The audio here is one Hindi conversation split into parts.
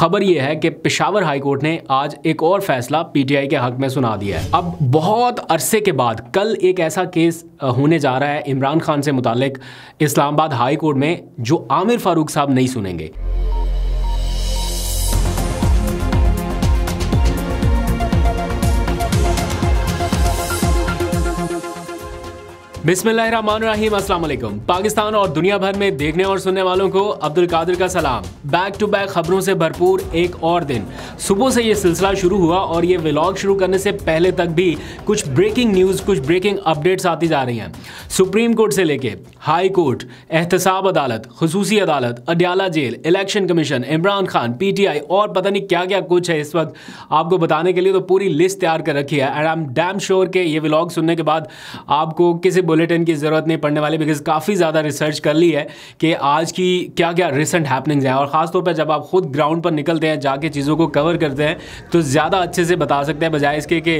खबर यह है कि पिशावर हाईकोर्ट ने आज एक और फैसला पीटीआई के हक में सुना दिया है अब बहुत अरसे के बाद कल एक ऐसा केस होने जा रहा है इमरान खान से मुतालिक इस्लामाबाद हाईकोर्ट में जो आमिर फारूक साहब नहीं सुनेंगे बिस्मिल्लाहिर्रहमानिर्रहीम अस्सलाम वालेकुम पाकिस्तान और दुनिया भर में देखने और सुनने वालों को अब्दुल कादिर का सलाम बैक टू बैक खबरों से भरपूर एक और दिन सुबह से ये सिलसिला शुरू हुआ और ये व्लॉग शुरू करने से पहले तक भी कुछ ब्रेकिंग न्यूज़ कुछ ब्रेकिंग अपडेट्स आती जा रही हैं सुप्रीम कोर्ट से लेके हाई कोर्ट एहतसाब अदालत खसूसी अदालत Adiala jail election commission Imran Khan आई और पता नहीं क्या क्या कुछ है इस वक्त आपको बताने के लिए तो पूरी लिस्ट तैयार कर रखी है and I am damn sure के ये व्लॉग सुनने के बाद आपको किसी बुलेटिन की ज़रूरत नहीं पड़ने वाली बिकॉज काफ़ी ज़्यादा रिसर्च कर ली है कि आज की क्या क्या रिसेंट हैपनिंग्स हैं और ख़ासतौर पर जब आप खुद ग्राउंड पर निकलते हैं जाके चीज़ों को कवर करते हैं तो ज़्यादा अच्छे से बता सकते हैं बजाय इसके कि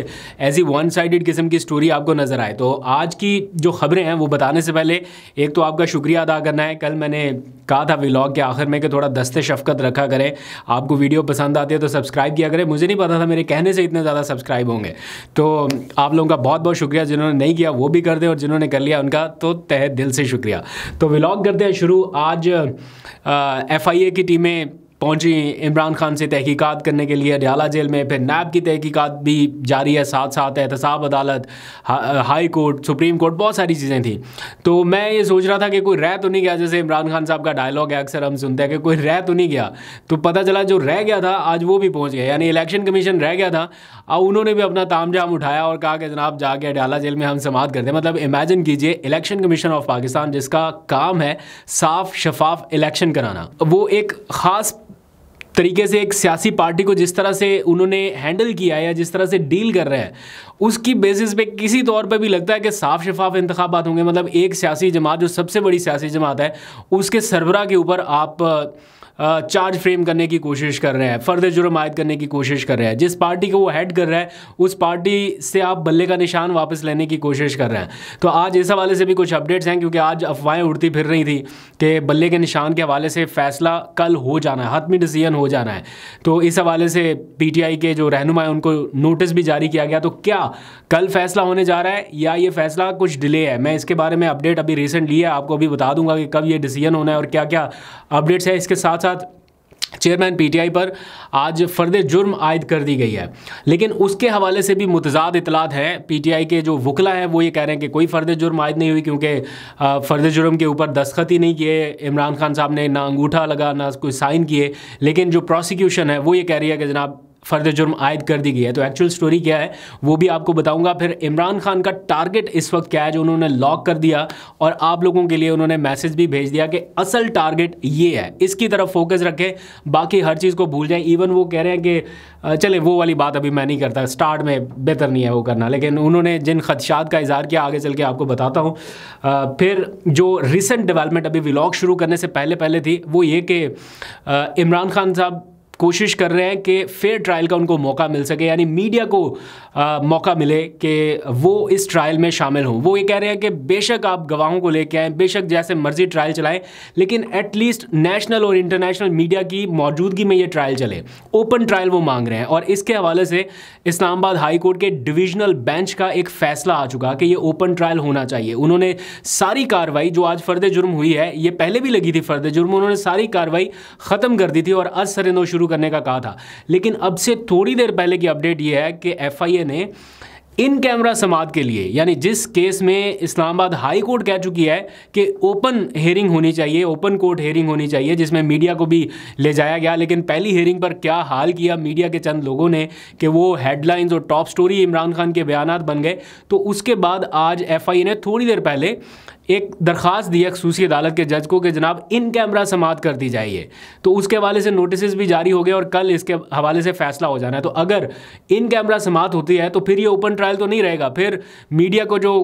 ऐसी वन साइडेड किस्म की स्टोरी आपको नज़र आए तो आज की जो खबरें हैं वो बताने से पहले एक तो आपका शुक्रिया अदा करना है कल मैंने कहा था व्लॉग के आखिर में कि थोड़ा दस्ते शफकत रखा करें आपको वीडियो पसंद आती है तो सब्सक्राइब किया करें मुझे नहीं पता था मेरे कहने से इतने ज़्यादा सब्सक्राइब होंगे तो आप लोगों का बहुत बहुत शुक्रिया जिन्होंने नहीं किया वो भी कर दें और जिन्होंने उन्होंने कर लिया उनका तो तह दिल से शुक्रिया तो व्लॉग करते हैं शुरू आज एफ की टीमें पहुंची इमरान खान से तहकीकात करने के लिए अडयाला जेल में फिर नैब की तहकीकात भी जारी है साथ साथ एहतसाब अदालत हा, हाई कोर्ट सुप्रीम कोर्ट बहुत सारी चीज़ें थी तो मैं ये सोच रहा था कि कोई रह तो नहीं गया जैसे इमरान खान साहब का डायलॉग है अक्सर हम सुनते हैं कि कोई रह तो नहीं गया तो पता चला जो रह गया था आज वो भी पहुँच गया यानी इलेक्शन कमीशन रह गया था और उन्होंने भी अपना ताम उठाया और कहा कि जनाब जाके डाला जेल में हम समाप्त करते हैं मतलब इमेजिन कीजिए इलेक्शन कमीशन ऑफ पाकिस्तान जिसका काम है साफ शफाफ इलेक्शन कराना वो एक ख़ास तरीके से एक सियासी पार्टी को जिस तरह से उन्होंने हैंडल किया है या जिस तरह से डील कर रहे हैं उसकी बेसिस पे किसी तौर पे भी लगता है कि साफ शफाफ इंतबात होंगे मतलब एक सियासी जमात जो सबसे बड़ी सियासी जमात है उसके सरबरा के ऊपर आप चार्ज फ्रेम करने की कोशिश कर रहे हैं फ़र्द जुर्म आयद करने की कोशिश कर रहे हैं जिस पार्टी को वो हेड कर रहा है उस पार्टी से आप बल्ले का निशान वापस लेने की कोशिश कर रहे हैं तो आज इस हवाले से भी कुछ अपडेट्स हैं क्योंकि आज अफवाहें उड़ती फिर रही थी कि बल्ले के निशान के हवाले से फ़ैसला कल हो जाना है हतमी डिसीजन हो जाना है तो इस हवाले से पी के जो रहनुमा है उनको नोटिस भी जारी किया गया तो क्या कल फैसला होने जा रहा है या ये फैसला कुछ डिले है मैं इसके बारे में अपडेट अभी रिसेंटली है आपको अभी बता दूंगा कि कब ये डिसीजन होना है और क्या क्या अपडेट्स है इसके साथ साथ चेयरमैन पीटीआई पर आज फर्द जुर्म आयद कर दी गई है लेकिन उसके हवाले से भी मुतजाद इतलात है पीटीआई के जो वकला हैं वो ये कह रहे हैं कि कोई फर्द जुर्म आयद नहीं हुई क्योंकि फर्द जुर्म के ऊपर दस्खत ही नहीं किए इमरान खान साहब ने ना अंगूठा लगा ना कोई साइन किए लेकिन जो प्रोसिक्यूशन है वो ये कह रही है कि जनाब फ़र्द जुर्म आयद कर दी गई है तो एक्चुअल स्टोरी क्या है वो भी आपको बताऊंगा फिर इमरान खान का टारगेट इस वक्त क्या है जो उन्होंने लॉक कर दिया और आप लोगों के लिए उन्होंने मैसेज भी भेज दिया कि असल टारगेट ये है इसकी तरफ फोकस रखें बाकी हर चीज़ को भूल जाएं इवन वो कह रहे हैं कि चले वो वाली बात अभी मैं नहीं करता स्टार्ट में बेहतर नहीं है वो करना लेकिन उन्होंने जिन खदशात का इजहार किया आगे चल के आपको बताता हूँ फिर जो रिसेंट डेवलपमेंट अभी व्लॉग शुरू करने से पहले पहले थी वो ये कि इमरान खान साहब कोशिश कर रहे हैं कि फेयर ट्रायल का उनको मौका मिल सके यानी मीडिया को आ, मौका मिले कि वो इस ट्रायल में शामिल हों वो ये कह रहे हैं कि बेशक आप गवाहों को लेके आएँ बेशक जैसे मर्जी ट्रायल चलाएं लेकिन एटलीस्ट नेशनल और इंटरनेशनल मीडिया की मौजूदगी में ये ट्रायल चले ओपन ट्रायल वो मांग रहे हैं और इसके हवाले से इस्लामाबाद हाई कोर्ट के डिविजनल बेंच का एक फैसला आ चुका कि ये ओपन ट्रायल होना चाहिए उन्होंने सारी कार्रवाई जो आज फर्द जुर्म हुई है ये पहले भी लगी थी फर्द जुर्म उन्होंने सारी कार्रवाई ख़त्म कर दी थी और अज सरेंदो शुरू करने का कहा था लेकिन अब से थोड़ी देर पहले की अपडेट ये है कि एफ ने इन कैमरा समाध के लिए यानी जिस केस में इस्लामाबाद हाई कोर्ट कह चुकी है कि ओपन हेयरिंग होनी चाहिए ओपन कोर्ट हेयरिंग होनी चाहिए जिसमें मीडिया को भी ले जाया गया लेकिन पहली हेयरिंग पर क्या हाल किया मीडिया के चंद लोगों ने कि वो हेडलाइंस और टॉप स्टोरी इमरान खान के बयान बन गए तो उसके बाद आज एफ ने थोड़ी देर पहले एक दरख्वास्त दी है खसूसी अदालत के जज को कि जनाब इन कैमरा समात कर दी जाइए तो उसके हवाले से नोटिस भी जारी हो गए और कल इसके हवाले से फैसला हो जाना है तो अगर इन कैमरा समात होती है तो फिर ये ओपन ट्रायल तो नहीं रहेगा फिर मीडिया को जो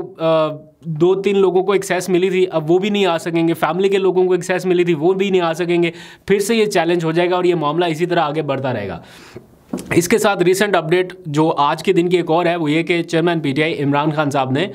दो तीन लोगों को एक्सेस मिली थी अब वो भी नहीं आ सकेंगे फैमिली के लोगों को एक्सेस मिली थी वो भी नहीं आ सकेंगे फिर से ये चैलेंज हो जाएगा और ये मामला इसी तरह आगे बढ़ता रहेगा इसके साथ रिसेंट अपडेट जो आज के दिन की एक और है वो ये कि चेयरमैन पीटीआई इमरान खान साहब ने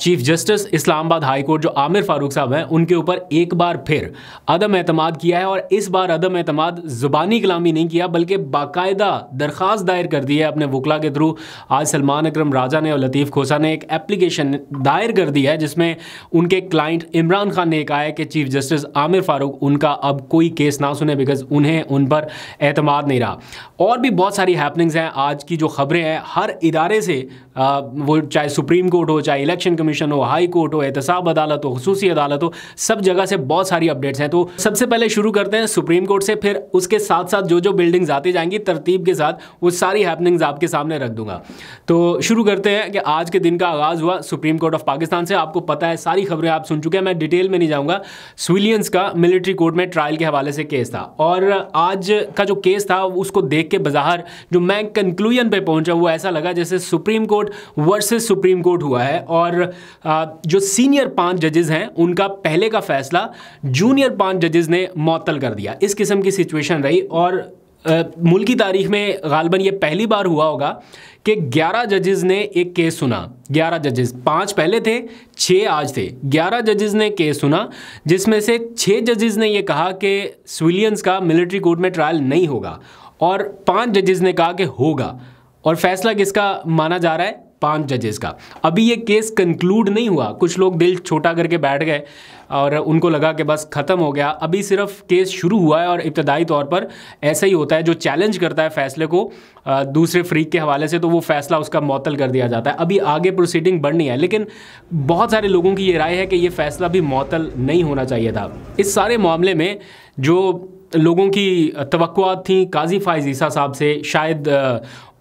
chief justice Islamabad high court जो आमिर फारूक साहब हैं उनके ऊपर एक बार फिर अदम अहतमाद किया है और इस बार अदम अहतमाद ज़ुबानी कलामी नहीं किया बल्कि बाकायदा दरख्वास्त दायर कर दी है अपने वकला के थ्रू आज सलमान अक्रम राजा ने और लतीफ़ खोसा ने एक एप्लीकेशन दायर कर दी है जिसमें उनके क्लाइंट इमरान खान ने कहा है कि चीफ जस्टिस आमिर फारूक उनका अब कोई केस ना सुने बिकॉज उन्हें उन पर अहतमाद नहीं रहा और भी बहुत सारी हैपनिंग्स हैं आज की जो खबरें हैं हर इदारे से आ, वो चाहे सुप्रीम कोर्ट हो चाहे इलेक्शन कमीशन हो हाई कोर्ट हो एहतसाब अदालत हो खसूसी अदालत हो सब जगह से बहुत सारी अपडेट्स हैं तो सबसे पहले शुरू करते हैं सुप्रीम कोर्ट से फिर उसके साथ साथ जो जो बिल्डिंग्स आती जाएंगी तरतीब के साथ वो सारी हैपनिंग्स आपके सामने रख दूंगा तो शुरू करते हैं कि आज के दिन का आगाज़ हुआ सुप्रीम कोर्ट ऑफ पाकिस्तान से आपको पता है सारी खबरें आप सुन चुके हैं मैं डिटेल में नहीं जाऊँगा स्विलियंस का मिलिट्री कोर्ट में ट्रायल के हवाले से केस था और आज का जो केस था उसको देख के बाजार बाहर जो मैं कंक्लूजन पे पहुंचा वो ऐसा लगा जैसे supreme court versus supreme court हुआ है और जो सीनियर पांच जजेस हैं उनका पहले का फैसला जूनियर पांच जजेस ने मअतल कर दिया इस किस्म की सिचुएशन रही और मुल्क की तारीख में गालबन ये पहली बार हुआ होगा कि 11 जजेज ने एक केस सुना 11 जजेज पांच पहले थे छः आज थे 11 जजेज ने केस सुना जिसमें से छः जजेज ने ये कहा कि सिविलियंस का मिलिट्री कोर्ट में ट्रायल नहीं होगा और पांच जजेस ने कहा कि होगा और फैसला किसका माना जा रहा है पांच जजेस का अभी ये केस कंक्लूड नहीं हुआ कुछ लोग दिल छोटा करके बैठ गए और उनको लगा कि बस ख़त्म हो गया अभी सिर्फ केस शुरू हुआ है और इब्तदाई तौर पर ऐसा ही होता है जो चैलेंज करता है फैसले को दूसरे फ्रीक के हवाले से तो वो फैसला उसका मअतल कर दिया जाता है अभी आगे प्रोसीडिंग बढ़नी है लेकिन बहुत सारे लोगों की ये राय है कि ये फैसला भी मअतल नहीं होना चाहिए था इस सारे मामले में जो लोगों की तो थी काजी फायज ईसा साहब से शायद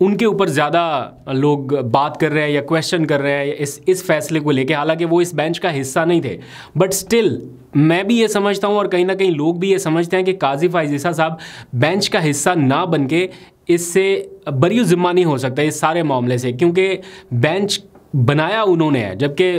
उनके ऊपर ज़्यादा लोग बात कर रहे हैं या क्वेश्चन कर रहे हैं इस इस फैसले को लेके हालांकि वो इस बेंच का हिस्सा नहीं थे बट स्टिल मैं भी ये समझता हूँ और कहीं ना कहीं लोग भी ये समझते हैं कि काजी फायज ईसा साहब बेंच का हिस्सा ना बन के इससे बरी ज़िम्मा नहीं हो सकता इस सारे मामले से क्योंकि बेंच बनाया उन्होंने है जबकि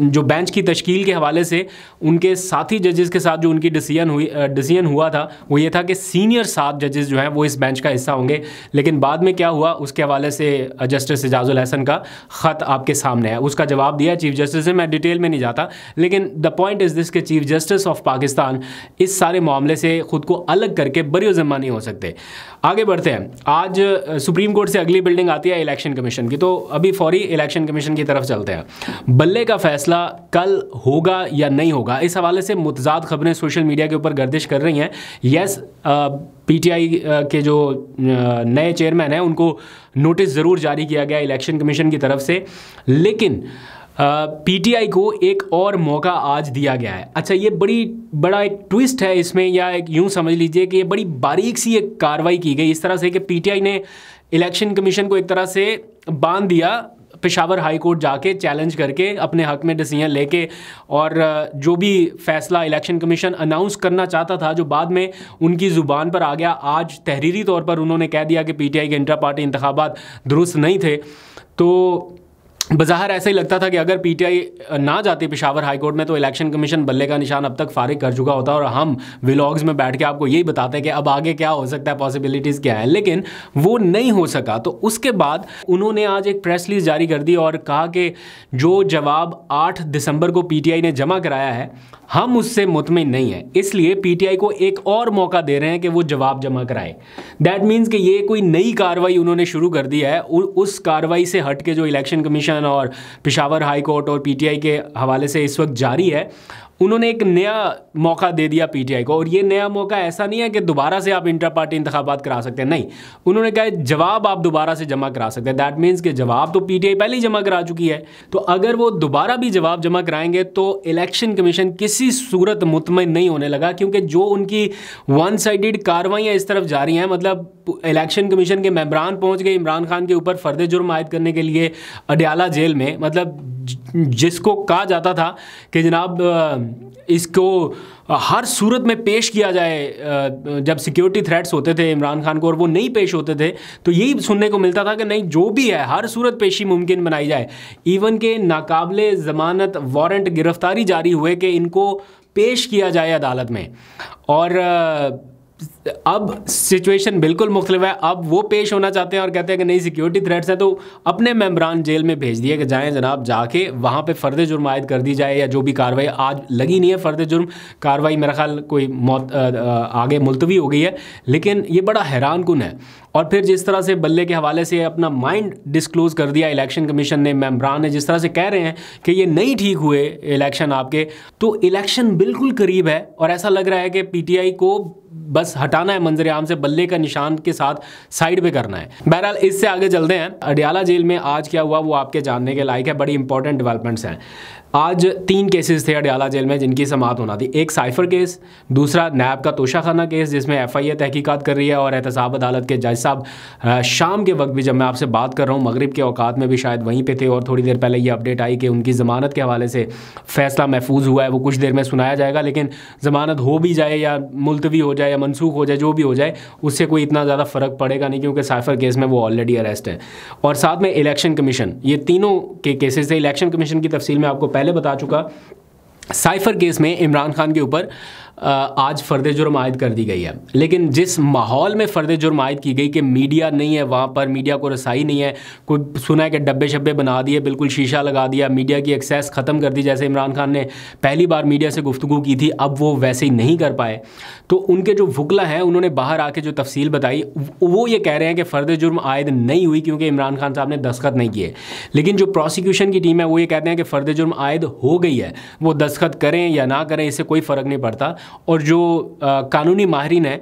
जो बेंच की तश्कील के हवाले से उनके साथी जजेस के साथ जो उनकी डिसीजन हुई डिसीजन हुआ था वो ये था कि सीनियर सात जजेस जो हैं वो इस बेंच का हिस्सा होंगे लेकिन बाद में क्या हुआ उसके हवाले से जस्टिस एजाजुल हसन का ख़त आपके सामने है उसका जवाब दिया चीफ जस्टिस से मैं डिटेल में नहीं जाता लेकिन द पॉइंट इज़ दिस के चीफ जस्टिस ऑफ पाकिस्तान इस सारे मामले से ख़ुद को अलग करके बरी ज़िम्मा नहीं हो सकते आगे बढ़ते हैं आज सुप्रीम कोर्ट से अगली बिल्डिंग आती है इलेक्शन कमीशन की तो अभी फौरी इलेक्शन कमीशन की तरफ चलते हैं बल्ले का फैसला फैसला कल होगा या नहीं होगा इस हवाले से मुतजाद खबरें सोशल मीडिया के ऊपर गर्दिश कर रही हैं यस पीटीआई के जो नए चेयरमैन हैं उनको नोटिस ज़रूर जारी किया गया इलेक्शन कमीशन की तरफ से लेकिन पीटीआई uh, को एक और मौका आज दिया गया है अच्छा ये बड़ी बड़ा एक ट्विस्ट है इसमें या एक यूँ समझ लीजिए कि ये बड़ी बारीक सी एक कार्रवाई की गई इस तरह से कि पीटीआई ने इलेक्शन कमीशन को एक तरह से बांध दिया पेशावर हाई कोर्ट जाके चैलेंज करके अपने हक में डिसीजन लेके और जो भी फैसला इलेक्शन कमीशन अनाउंस करना चाहता था जो बाद में उनकी ज़ुबान पर आ गया आज तहरीरी तौर पर उन्होंने कह दिया कि पीटीआई के इंटरा पार्टी इंतबात दुरुस्त नहीं थे तो बाजार ऐसा ही लगता था कि अगर पीटीआई ना जाती पिशावर हाईकोर्ट में तो इलेक्शन कमीशन बल्ले का निशान अब तक फारिग कर चुका होता और हम व्लॉग्स में बैठ के आपको यही बताते हैं कि अब आगे क्या हो सकता है पॉसिबिलिटीज़ क्या है लेकिन वो नहीं हो सका तो उसके बाद उन्होंने आज एक प्रेस रिलीज जारी कर दी और कहा कि जो जवाब आठ दिसंबर को पी ने जमा कराया है हम उससे मुतमिन नहीं हैं इसलिए पीटीआई को एक और मौका दे रहे हैं कि वो जवाब जमा कराए दैट मीन्स कि ये कोई नई कार्रवाई उन्होंने शुरू कर दी है उस कार्रवाई से हट के जो इलेक्शन कमीशन और पिशावर हाई कोर्ट और पीटीआई के हवाले से इस वक्त जारी है उन्होंने एक नया मौका दे दिया पीटीआई को और ये नया मौका ऐसा नहीं है कि दोबारा से आप इंटर पार्टी इंतबात करा सकते हैं नहीं उन्होंने कहा जवाब आप दोबारा से जमा करा सकते हैं दैट मीन्स कि जवाब तो पीटीआई पहले ही जमा करा चुकी है तो अगर वो दोबारा भी जवाब जमा कराएंगे तो इलेक्शन कमीशन किसी सूरत मुतमिन नहीं होने लगा क्योंकि जो उनकी वन साइड कार्रवाइयाँ इस तरफ जारी हैं मतलब इलेक्शन कमीशन के मेम्बरान पहुँच गए इमरान खान के ऊपर फर्द जुर्म आयद करने के लिए अडयाला जेल में मतलब जिसको कहा जाता था कि जनाब इसको हर सूरत में पेश किया जाए जब सिक्योरिटी थ्रेट्स होते थे इमरान खान को और वो नहीं पेश होते थे तो यही सुनने को मिलता था कि नहीं जो भी है हर सूरत पेशी मुमकिन बनाई जाए इवन के नाकबले ज़मानत वारंट गिरफ्तारी जारी हुए कि इनको पेश किया जाए अदालत में और अब सिचुएशन बिल्कुल मुख्तलिफ है अब वो पेश होना चाहते हैं और कहते हैं कि नहीं सिक्योरिटी थ्रेट्स हैं तो अपने मेम्बरान जेल में भेज दिए कि जाए जनाब जाके वहाँ पर फ़र्द जुर्म आयद कर दी जाए या जो भी कार्रवाई आज लगी नहीं है फ़र्द जुर्म कार्रवाई मेरा ख्याल कोई मौत आगे मुलतवी हो गई है लेकिन ये बड़ा हैरान कन है और फिर जिस तरह से बल्ले के हवाले से अपना माइंड डिस्क्लोज कर दिया इलेक्शन कमीशन ने मेम्बरान ने जिस तरह से कह रहे हैं कि ये नहीं ठीक हुए इलेक्शन आपके तो इलेक्शन बिल्कुल करीब है और ऐसा लग रहा है कि पीटीआई को बस हटाना है मंजर आम से बल्ले का निशान के साथ साइड पे करना है बहरहाल इससे आगे चलते हैं अडियाला जेल में आज क्या हुआ वो आपके जानने के लायक है बड़ी इंपॉर्टेंट डेवलपमेंट्स हैं आज तीन केसेस थे अडयाला जेल में जिनकी समाप्त होना थी एक साइफर केस दूसरा नैब का तोशाखाना केस जिसमें एफआईए तहकीकात कर रही है और एहतसाब अदालत के जज साहब शाम के वक्त भी जब मैं आपसे बात कर रहा हूँ मगरिब के औकात में भी शायद वहीं पे थे और थोड़ी देर पहले ये अपडेट आई कि उनकी ज़मानत के हवाले से फैसला महफूज हुआ है वो कुछ देर में सुनाया जाएगा लेकिन ज़मानत हो भी जाए या मुलतवी हो जाए या मनसूख हो जाए जो भी हो जाए उससे कोई इतना ज़्यादा फ़र्क पड़ेगा नहीं क्योंकि साइफर केस में वो ऑलरेडी अरेस्ट है और साथ में इलेक्शन कमीशन ये तीनों के केसेज थे इलेक्शन कमीशन की तफसील में आपको पहले बता चुका साइफर केस में इमरान खान के ऊपर आज फर्द जुर्म आयद कर दी गई है लेकिन जिस माहौल में फर्द जुर्म आयद की गई कि मीडिया नहीं है वहाँ पर मीडिया को रसाई नहीं है कोई सुना है कि डब्बे शब्बे बना दिए बिल्कुल शीशा लगा दिया मीडिया की एक्सेस ख़त्म कर दी जैसे इमरान खान ने पहली बार मीडिया से गुफ्तु की थी अब वो वैसे ही नहीं कर पाए तो उनके जो वकला हैं उन्होंने बाहर आके जो तफसील बताई वो ये कह रहे हैं कि फ़र्द जुर्म आयद नहीं हुई क्योंकि इमरान खान साहब ने दस्खत नहीं किए लेकिन जो प्रोसिक्यूशन की टीम है वो ये कहते हैं कि फ़र्द जुर्म आयद हो गई है वो दस्खत करें या ना करें इससे कोई फ़र्क नहीं पड़ता और जो कानूनी माहरीन हैं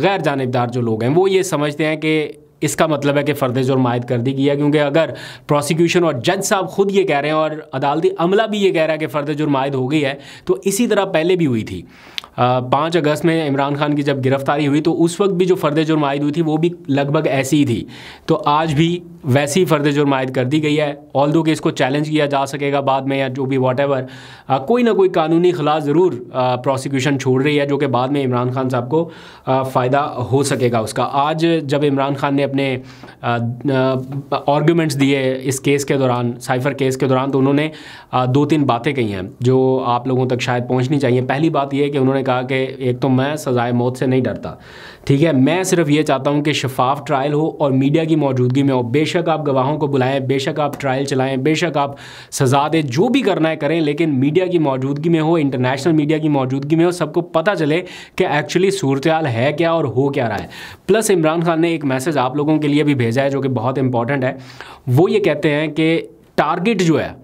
गैर जानबदार जो लोग हैं वो ये समझते हैं कि इसका मतलब है कि फ़र्द जुर्म आयद कर दी गई है क्योंकि अगर प्रोसिक्यूशन और जज साहब खुद ये कह रहे हैं और अदालती अमला भी ये कह रहा है कि फ़र्द जुर्म आयद हो गई है तो इसी तरह पहले भी हुई थी पाँच अगस्त में इमरान खान की जब गिरफ्तारी हुई तो उस वक्त भी जो फ़र्द जुर्म आयद हुई थी वो भी लगभग ऐसी ही थी तो आज भी वैसी ही फ़र्द जुर्म आयद कर दी गई है ऑल दो कि इसको चैलेंज किया जा सकेगा बाद में या जो भी एवर कोई ना कोई कानूनी खिलाफ ज़रूर प्रोसिक्यूशन छोड़ रही है जो कि बाद में इमरान खान साहब को फ़ायदा हो सकेगा उसका आज जब इमरान खान ने अपने आर्ग्यूमेंट्स दिए इस केस के दौरान साइफर केस के दौरान तो उन्होंने दो तीन बातें कही हैं जो आप लोगों तक शायद पहुँचनी चाहिए पहली बात यह है कि उन्होंने कहा कि एक तो मैं सज़ाए मौत से नहीं डरता ठीक है मैं सिर्फ ये चाहता हूँ कि शफाफ ट्रायल हो और मीडिया की मौजूदगी में हो बेशक आप गवाहों को बुलाएं बेशक आप ट्रायल चलाएं बेशक आप सजा दें जो भी करना है करें लेकिन मीडिया की मौजूदगी में हो इंटरनेशनल मीडिया की मौजूदगी में हो सबको पता चले कि एक्चुअली सूरत है क्या और हो क्या रहा है प्लस इमरान खान ने एक मैसेज आप लोगों के लिए भी भेजा है जो कि बहुत इंपॉर्टेंट है वो ये कहते हैं कि टारगेट जो है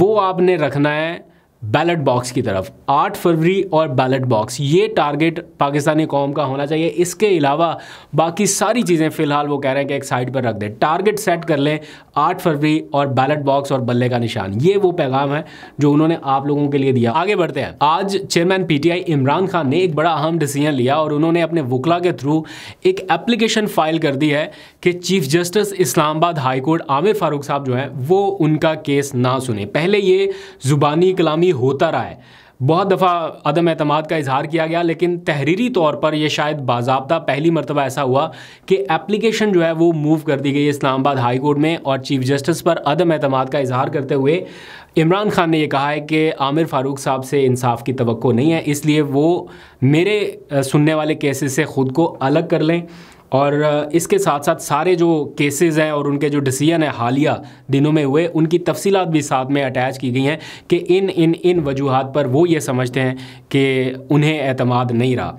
वो आपने रखना है बैलेट बॉक्स की तरफ 8 फरवरी और बैलेट बॉक्स ये टारगेट पाकिस्तानी कौम का होना चाहिए इसके अलावा बाकी सारी चीज़ें फ़िलहाल वो कह रहे हैं कि एक साइड पर रख दें टारगेट सेट कर लें 8 फरवरी और बैलेट बॉक्स और बल्ले का निशान ये वो पैगाम है जो उन्होंने आप लोगों के लिए दिया आगे बढ़ते हैं आज चेयरमैन पी इमरान खान ने एक बड़ा अहम डिसीजन लिया और उन्होंने अपने वकला के थ्रू एक एप्लीकेशन फाइल कर दी है कि chief justice Islamabad high court Aamir Farooq साहब जो हैं वो उनका केस ना सुने पहले ये ज़ुबानी कलामी होता रहा है बहुत दफ़ा अदम अतमाद का इजहार किया गया लेकिन तहरीरी तौर पर यह शायद बाबा पहली मरतबा ऐसा हुआ कि एप्लीकेशन जो है वो मूव कर दी गई इस्लामाबाद हाई कोर्ट में और चीफ जस्टिस पर अदम अतमाद का इजहार करते हुए इमरान खान ने यह कहा है कि आमिर फ़ारूक साहब से इंसाफ की तो नहीं है इसलिए वो मेरे सुनने वाले केसेस से ख़ुद को अलग कर लें और इसके साथ साथ सारे जो केसेस हैं और उनके जो डिसीजन है हालिया दिनों में हुए उनकी तफसीलात भी साथ में अटैच की गई हैं कि इन इन इन वजूहत पर वो ये समझते हैं कि उन्हें अतमाद नहीं रहा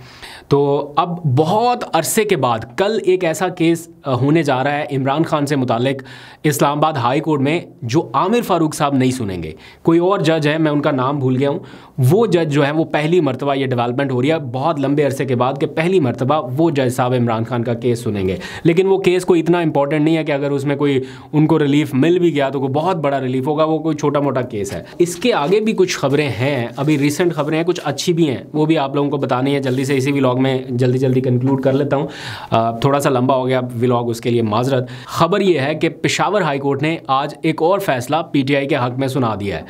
तो अब बहुत अरसे के बाद कल एक ऐसा केस होने जा रहा है इमरान खान से मुतक इस्लामाबाद हाई कोर्ट में जो आमिर फ़ारूक साहब नहीं सुनेंगे कोई और जज है मैं उनका नाम भूल गया हूँ वो जज जो है वो पहली मरतबा ये डेवलपमेंट हो रही है बहुत लंबे अरसे के बाद के पहली मरतबा वो जज साहब इमरान खान का केस सुनेंगे लेकिन वो केस कोई इतना इंपॉर्टेंट नहीं है कि अगर उसमें कोई उनको रिलीफ मिल भी गया तो कोई बहुत बड़ा रिलीफ होगा वो कोई छोटा मोटा केस है इसके आगे भी कुछ खबरें हैं अभी रिसेंट खबरें हैं कुछ अच्छी भी हैं वो भी आप लोगों को बतानी है जल्दी से इसी भी व्लॉग में जल्दी जल्दी कंक्लूड कर लेता हूँ थोड़ा सा लंबा हो गया व्लॉग उसके लिए माजरत खबर यह है कि पेशावर हाई कोर्ट ने आज एक और फैसला पीटीआई के हक में सुना दिया है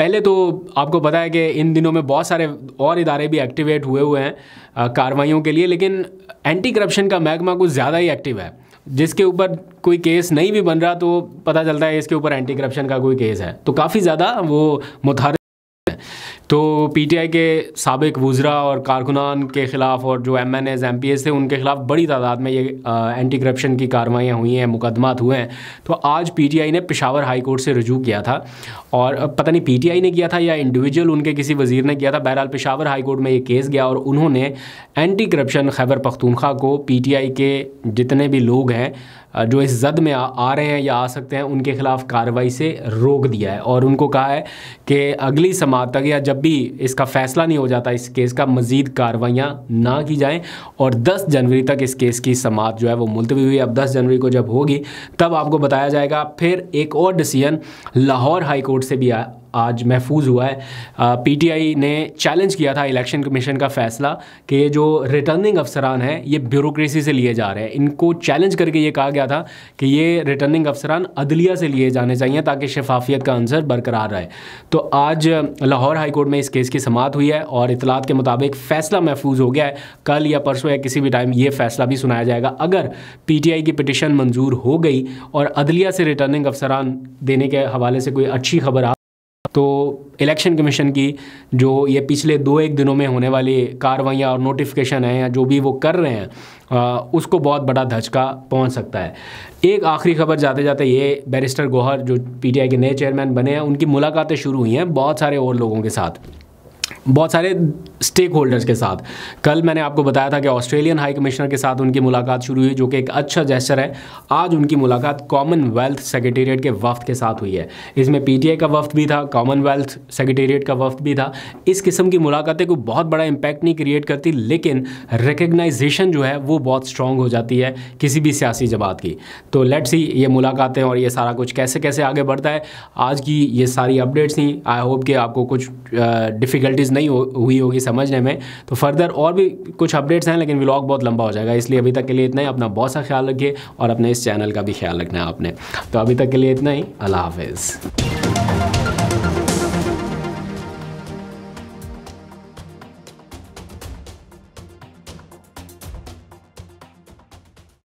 पहले तो आपको पता है कि इन दिनों में बहुत सारे और इदारे भी एक्टिवेट हुए हुए हैं कार्रवाइयों के लिए लेकिन एंटी करप्शन का महकमा कुछ ज़्यादा ही एक्टिव है जिसके ऊपर कोई केस नहीं भी बन रहा तो पता चलता है इसके ऊपर एंटी करप्शन का कोई केस है तो काफ़ी ज़्यादा वो मुतार तो पीटीआई के सबक वज़रा और कारकुनान के ख़िलाफ़ और जो M N A's M P S थे उनके ख़िलाफ़ बड़ी तादाद में ये आ, एंटी करप्शन की कार्रवाइयाँ हुई हैं मुकदमात हुए हैं तो आज पी टी आई ने पिशावर हाई कोर्ट से रजू किया था और पता नहीं पी टी आई ने किया था या इंडिविजुअल उनके किसी वजीर ने किया था बहरहाल पिशावर हाई कोर्ट में ये केस गया और उन्होंने एंटी करप्शन खैबर पख्तूनख्वा को पी टी आई के जितने भी लोग हैं जो इस जद में आ, आ रहे हैं या आ सकते हैं उनके खिलाफ कार्रवाई से रोक दिया है और उनको कहा है कि अगली समाप्त तक या जब भी इसका फैसला नहीं हो जाता इस केस का मजीद कार्रवाइयाँ ना की जाएँ और 10 जनवरी तक इस केस की समाप्त जो है वो मुलतवी हुई अब 10 जनवरी को जब होगी तब आपको बताया जाएगा फिर एक और डिसीजन लाहौर हाईकोर्ट से भी आया आज महफूज हुआ है पीटीआई ने चैलेंज किया था इलेक्शन कमीशन का फैसला कि ये जो रिटर्निंग अफसरान हैं ये ब्यूरोक्रेसी से लिए जा रहे हैं इनको चैलेंज करके ये कहा गया था कि ये रिटर्निंग अफसरान अदलिया से लिए जाने चाहिए ताकि शफाफियत का अंसर बरकरार रहे तो आज लाहौर हाईकोर्ट में इस केस की समात हुई है और इतलात के मुताबिक फ़ैसला महफूज हो गया है कल या परसों या किसी भी टाइम ये फ़ैसला भी सुनाया जाएगा अगर पीटीआई की पिटिशन मंजूर हो गई और अदलिया से रिटर्निंग अफसरान देने के हवाले से कोई अच्छी खबर आ तो इलेक्शन कमीशन की जो ये पिछले दो एक दिनों में होने वाली कार्रवाइयाँ और नोटिफिकेशन हैं या जो भी वो कर रहे हैं आ, उसको बहुत बड़ा धचका पहुंच सकता है एक आखिरी खबर जाते जाते ये बैरिस्टर गोहर जो पीटीआई के नए चेयरमैन बने हैं उनकी मुलाकातें शुरू हुई हैं बहुत सारे और लोगों के साथ बहुत सारे स्टेक होल्डर्स के साथ कल मैंने आपको बताया था कि ऑस्ट्रेलियन हाई कमिश्नर के साथ उनकी मुलाकात शुरू हुई जो कि एक अच्छा जेस्चर है आज उनकी मुलाकात कॉमनवेल्थ सेक्रेटेरिएट के वफ्त के साथ हुई है इसमें पीटीआई का वफ्त भी था कॉमनवेल्थ सेक्रेटेरिएट का वफ्त भी था इस किस्म की मुलाकातें कोई बहुत बड़ा इम्पैक्ट नहीं क्रिएट करती लेकिन रिकग्नाइजेशन जो है वो बहुत स्ट्रांग हो जाती है किसी भी सियासी जमात की तो लेट्स सी ये मुलाकातें और ये सारा कुछ कैसे कैसे आगे बढ़ता है आज की ये सारी अपडेट्स थी आई होप कि आपको कुछ डिफ़िकल्टीज नहीं हो, हुई होगी समझने में तो फर्दर और भी कुछ अपडेट्स हैं लेकिन व्लॉग बहुत लंबा हो जाएगा इसलिए अभी तक के लिए इतना ही अपना बहुत सा ख्याल रखिए और अपने इस चैनल का भी ख्याल रखना है आपने तो अभी तक के लिए इतना ही अल्लाह हाफिज़